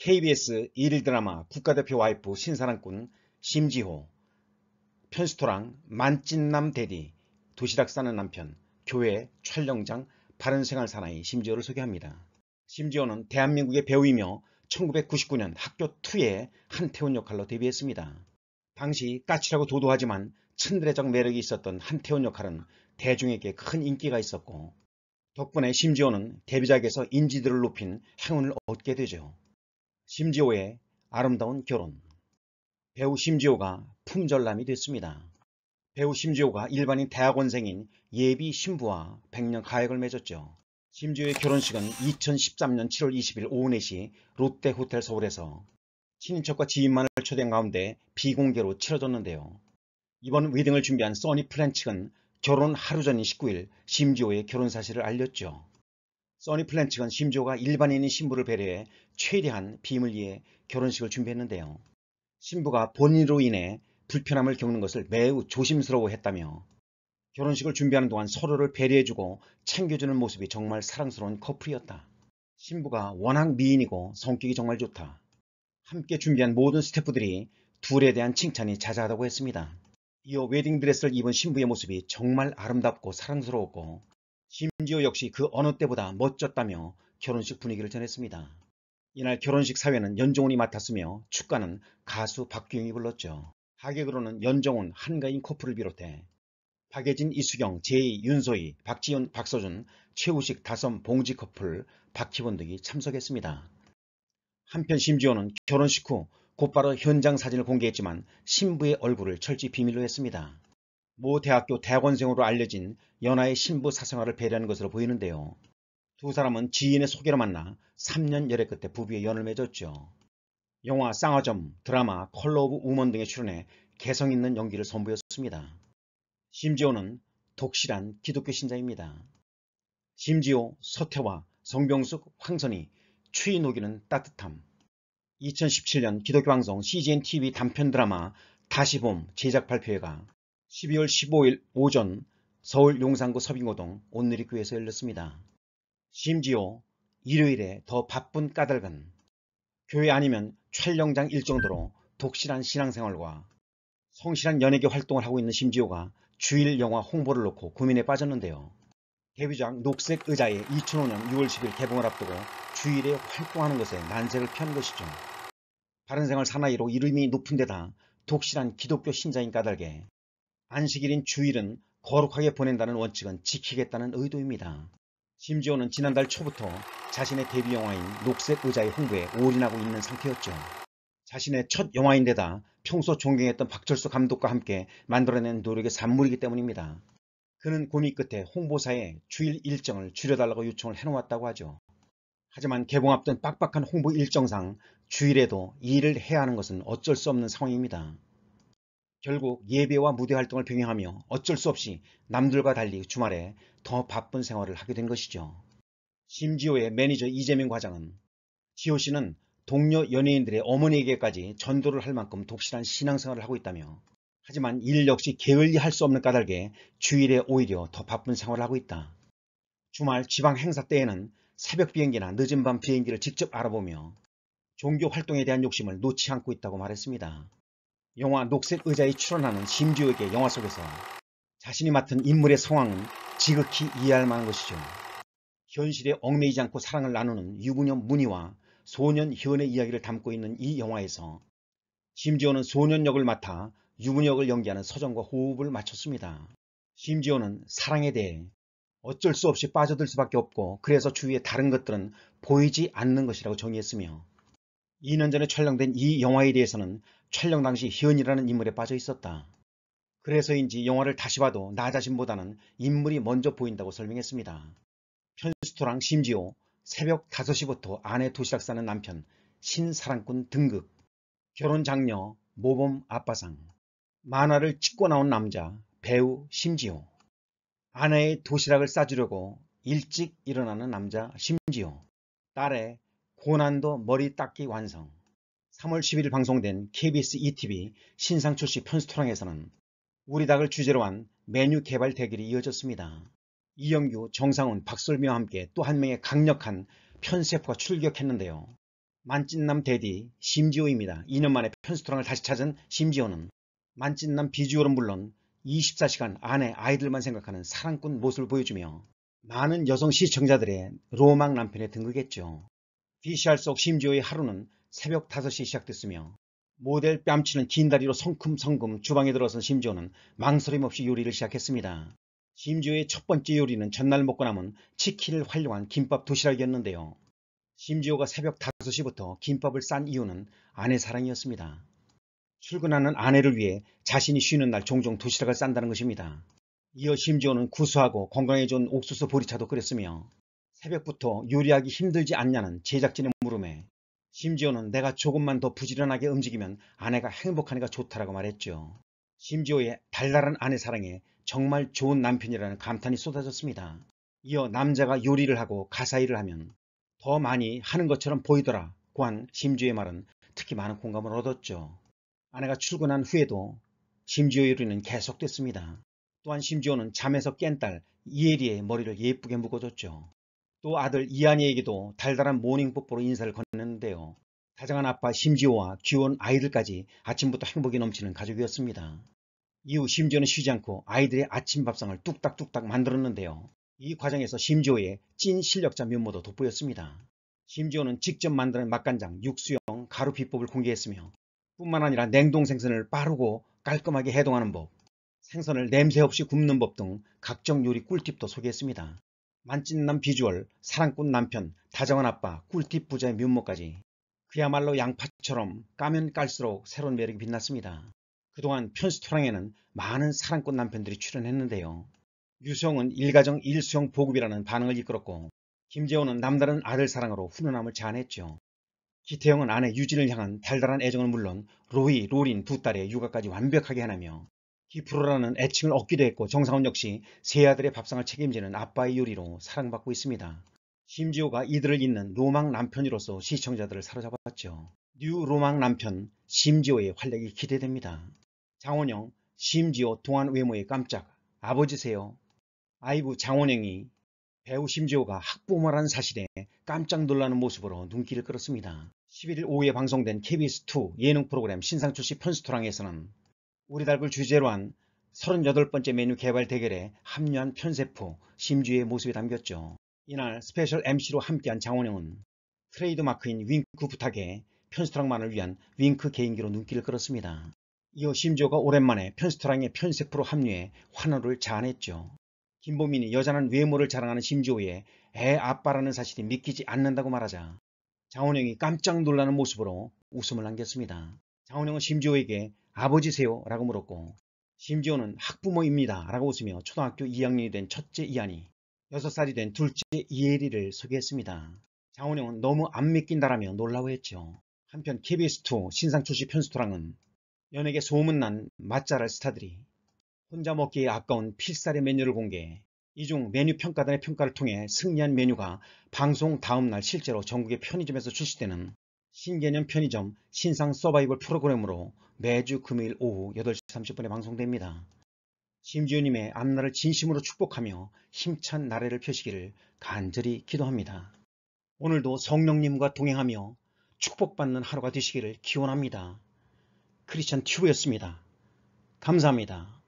KBS 1일 드라마 국가대표 와이프 신사랑꾼 심지호 편스토랑 만찢남 대디 도시락 싸는 남편 교회 촬영장 바른생활 사나이 심지호를 소개합니다. 심지호는 대한민국의 배우이며 1999년 학교 2에 한태훈 역할로 데뷔했습니다. 당시 까칠하고 도도하지만 츤드레적 매력이 있었던 한태훈 역할은 대중에게 큰 인기가 있었고 덕분에 심지호는 데뷔작에서 인지도를 높인 행운을 얻게 되죠. 심지호의 아름다운 결혼 배우 심지호가 품절남이 됐습니다. 배우 심지호가 일반인 대학원생인 예비 신부와 백년 가액을 맺었죠. 심지호의 결혼식은 2013년 7월 20일 오후 4시 롯데 호텔 서울에서 친인척과 지인만을 초대한 가운데 비공개로 치러졌는데요. 이번 웨딩을 준비한 써니 플랜 측은 결혼 하루 전인 19일 심지호의 결혼 사실을 알렸죠. 써니 플랜 측은 심조가 일반인인 신부를 배려해 최대한 비밀 위해 결혼식을 준비했는데요. 신부가 본인으로 인해 불편함을 겪는 것을 매우 조심스러워했다며 결혼식을 준비하는 동안 서로를 배려해주고 챙겨주는 모습이 정말 사랑스러운 커플이었다. 신부가 워낙 미인이고 성격이 정말 좋다. 함께 준비한 모든 스태프들이 둘에 대한 칭찬이 자자하다고 했습니다. 이어 웨딩드레스를 입은 신부의 모습이 정말 아름답고 사랑스러웠고 심지어 역시 그 어느 때보다 멋졌다며 결혼식 분위기를 전했습니다. 이날 결혼식 사회는 연종훈이 맡았으며 축가는 가수 박규영이 불렀죠. 하객으로는 연종훈 한가인 커플을 비롯해 박예진, 이수경, 제이, 윤소희, 박지윤, 박서준, 최우식, 다섬, 봉지 커플, 박희원 등이 참석했습니다. 한편 심지어는 결혼식 후 곧바로 현장 사진을 공개했지만 신부의 얼굴을 철저히 비밀로 했습니다. 모 대학교 대학원생으로 알려진 연하의 신부 사생활을 배려한 것으로 보이는데요. 두 사람은 지인의 소개로 만나 3년 열애 끝에 부부의 연을 맺었죠. 영화 쌍화점, 드라마, 컬러 오브 우먼 등에 출연해 개성 있는 연기를 선보였습니다. 심지어는 독실한 기독교 신자입니다. 심지어 서태와 성병숙, 황선이 추위 녹이는 따뜻함. 2017년 기독교 방송 CGN TV 단편 드라마 다시 봄 제작 발표회가 12월 15일 오전 서울 용산구 서빙고동 온누리교에서 회 열렸습니다. 심지어 일요일에 더 바쁜 까닭은 교회 아니면 촬영장 일정도로 독실한 신앙생활과 성실한 연예계 활동을 하고 있는 심지호가 주일 영화 홍보를 놓고 고민에 빠졌는데요. 데뷔작 녹색 의자에 2005년 6월 10일 개봉을 앞두고 주일에 활동하는 것에 난색을 피한 것이죠. 바른생활 사나이로 이름이 높은 데다 독실한 기독교 신자인 까닭에 안식일인 주일은 거룩하게 보낸다는 원칙은 지키겠다는 의도입니다. 심지어는 지난달 초부터 자신의 데뷔 영화인 녹색 의자의 홍보에 올인하고 있는 상태였죠. 자신의 첫 영화인데다 평소 존경했던 박철수 감독과 함께 만들어낸 노력의 산물이기 때문입니다. 그는 고민 끝에 홍보사에 주일 일정을 줄여달라고 요청을 해놓았다고 하죠. 하지만 개봉 앞둔 빡빡한 홍보 일정상 주일에도 일을 해야 하는 것은 어쩔 수 없는 상황입니다. 결국 예배와 무대 활동을 병행하며 어쩔 수 없이 남들과 달리 주말에 더 바쁜 생활을 하게 된 것이죠. 심지어의 매니저 이재명 과장은 지호 씨는 동료 연예인들의 어머니에게까지 전도를 할 만큼 독실한 신앙생활을 하고 있다며 하지만 일 역시 게을리할 수 없는 까닭에 주일에 오히려 더 바쁜 생활을 하고 있다. 주말 지방 행사 때에는 새벽 비행기나 늦은 밤 비행기를 직접 알아보며 종교 활동에 대한 욕심을 놓지 않고 있다고 말했습니다. 영화 녹색 의자에 출연하는 심지우에게 영화 속에서 자신이 맡은 인물의 상황은 지극히 이해할 만한 것이죠. 현실에 얽매이지 않고 사랑을 나누는 유부녀 문희와 소년 현의 이야기를 담고 있는 이 영화에서 심지어는 소년 역을 맡아 유부녀 역을 연기하는 서정과 호흡을 맞췄습니다. 심지어는 사랑에 대해 어쩔 수 없이 빠져들 수밖에 없고 그래서 주위의 다른 것들은 보이지 않는 것이라고 정의했으며 2년 전에 촬영된 이 영화에 대해서는 촬영 당시 현이라는 인물에 빠져 있었다. 그래서인지 영화를 다시 봐도 나 자신보다는 인물이 먼저 보인다고 설명했습니다. 편수토랑 심지어 새벽 5시부터 아내 도시락 싸는 남편, 신사랑꾼 등극, 결혼 장녀, 모범 아빠상, 만화를 찍고 나온 남자, 배우 심지어, 아내의 도시락을 싸주려고 일찍 일어나는 남자 심지어, 딸의 고난도 머리 닦기 완성, 3월 1 1일 방송된 KBS ETV 신상 출시 편스토랑에서는 우리 닭을 주제로 한 메뉴 개발 대결이 이어졌습니다. 이영규, 정상훈, 박솔미와 함께 또 한 명의 강력한 편세포가 출격했는데요. 만찢남 대디 심지호입니다. 2년 만에 편스토랑을 다시 찾은 심지호는 만찢남 비주얼은 물론 24시간 아내 아이들만 생각하는 사랑꾼 모습을 보여주며 많은 여성 시청자들의 로망 남편에 등극했죠. VCR 속 심지호의 하루는 새벽 5시 시작됐으며 모델 뺨치는 긴 다리로 성큼성큼 주방에 들어선 심지어는 망설임 없이 요리를 시작했습니다. 심지어의 첫 번째 요리는 전날 먹고 남은 치킨을 활용한 김밥 도시락이었는데요. 심지어가 새벽 5시부터 김밥을 싼 이유는 아내 사랑이었습니다. 출근하는 아내를 위해 자신이 쉬는 날 종종 도시락을 싼다는 것입니다. 이어 심지어는 구수하고 건강에 좋은 옥수수 보리차도 끓였으며 새벽부터 요리하기 힘들지 않냐는 제작진의 물음에 심지어는 내가 조금만 더 부지런하게 움직이면 아내가 행복하니까 좋다라고 말했죠. 심지어의 달달한 아내 사랑에 정말 좋은 남편이라는 감탄이 쏟아졌습니다. 이어 남자가 요리를 하고 가사 일을 하면 더 많이 하는 것처럼 보이더라 고한 심지어의 말은 특히 많은 공감을 얻었죠. 아내가 출근한 후에도 심지어 요리는 계속됐습니다. 또한 심지어는 잠에서 깬 딸 이혜리의 머리를 예쁘게 묶어줬죠. 또 아들 이안이에게도 달달한 모닝뽀뽀로 인사를 건넸는데요. 다정한 아빠 심지호와 귀여운 아이들까지 아침부터 행복이 넘치는 가족이었습니다. 이후 심지어는 쉬지 않고 아이들의 아침 밥상을 뚝딱뚝딱 만들었는데요. 이 과정에서 심지호의 찐 실력자 면모도 돋보였습니다. 심지호는 직접 만드는 맛간장, 육수형, 가루 비법을 공개했으며 뿐만 아니라 냉동 생선을 빠르고 깔끔하게 해동하는 법, 생선을 냄새 없이 굽는 법 등 각종 요리 꿀팁도 소개했습니다. 만찢남 비주얼, 사랑꾼 남편, 다정한 아빠, 꿀팁 부자의 면모까지 그야말로 양파처럼 까면 깔수록 새로운 매력이 빛났습니다. 그동안 편스토랑에는 많은 사랑꾼 남편들이 출연했는데요. 유수영은 일가정 일수형 보급이라는 반응을 이끌었고 김재호는 남다른 아들 사랑으로 훈훈함을 자아냈죠. 기태영은 아내 유진을 향한 달달한 애정을 물론 로이, 로린 두 딸의 육아까지 완벽하게 하나며 기프로라는 애칭을 얻기도 했고 정상훈 역시 세 아들의 밥상을 책임지는 아빠의 요리로 사랑받고 있습니다. 심지호가 이들을 잇는 로망 남편으로서 시청자들을 사로잡았죠. 뉴 로망 남편 심지호의 활약이 기대됩니다. 장원영, 심지호 동안 외모에 깜짝 아버지세요. 아이브 장원영이 배우 심지호가 학부모라는 사실에 깜짝 놀라는 모습으로 눈길을 끌었습니다. 11일 오후에 방송된 KBS2 예능 프로그램 신상초시편스토랑에서는 우리 달굴 주제로 한 38번째 메뉴 개발 대결에 합류한 편세포 심주의 모습이 담겼죠. 이날 스페셜 MC로 함께한 장원영은 트레이드 마크인 윙크 부탁에 편스트랑만을 위한 윙크 개인기로 눈길을 끌었습니다. 이어 심지어가 오랜만에 편스트랑의 편세포로 합류해 환호를 자아냈죠. 김보민이 여자는 외모를 자랑하는 심지호에애 아빠라는 사실이 믿기지 않는다고 말하자 장원영이 깜짝 놀라는 모습으로 웃음을 남겼습니다. 장원영은 심지호에게 아버지세요? 라고 물었고 심지호는 학부모입니다. 라고 웃으며 초등학교 2학년이 된 첫째 이한이 6살이 된 둘째 이혜리를 소개했습니다. 장원영은 너무 안 믿긴다라며 놀라워했죠. 한편 KBS2 신상 출시 편수토랑은 연예계 소문난 맛잘알 스타들이 혼자 먹기에 아까운 필살의 메뉴를 공개해 이중 메뉴 평가단의 평가를 통해 승리한 메뉴가 방송 다음날 실제로 전국의 편의점에서 출시되는 신개념 편의점 신상 서바이벌 프로그램으로 매주 금요일 오후 8시 30분에 방송됩니다. 심지어님의 앞날을 진심으로 축복하며 힘찬 나래를 펴시기를 간절히 기도합니다. 오늘도 성령님과 동행하며 축복받는 하루가 되시기를 기원합니다. 크리스천 튜브였습니다. 감사합니다.